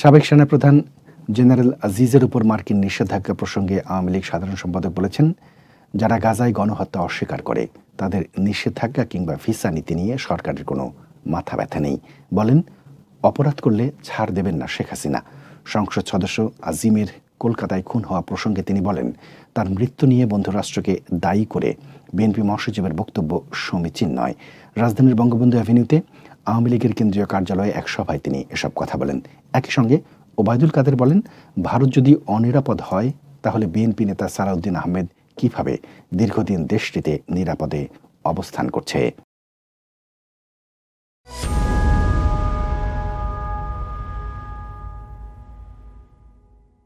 সাবেক সেনাপ্রধান জেনারেল আজিজের উপর মার্কিন নিষেধাজ্ঞা প্রসঙ্গে আওয়ামী লীগ সাধারণ সম্পাদক বলেছেন যারা গাজায় গণহত্যা অস্বীকার করে তাদের নিষেধাজ্ঞা কিংবা ভিসা নীতি নিয়ে সরকারের কোনো মাথা ব্যথা নেই বলেন অপরাধ করলে ছাড় দেবেন না শেখ হাসিনা সংসদ সদস্য আজিমের কলকাতায় খুন হওয়া প্রসঙ্গে তিনি বলেন তার মৃত্যু নিয়ে বন্ধুরাষ্ট্রকে দায়ী করে বিএনপি মহাসচিবের বক্তব্য সমীচীন নয় রাজধানীর বঙ্গবন্ধু অ্যাভিনিউতে আওয়ামী লীগের কেন্দ্রীয় কার্যালয়ে এক সভায় তিনি এসব কথা বলেন একই সঙ্গে ওবায়দুল কাদের বলেন ভারত যদি অনিরাপদ হয় তাহলে বিএনপি নেতা সালাউদ্দিন আহমেদ কিভাবে দীর্ঘদিন দেশটিতে নিরাপদে অবস্থান করছে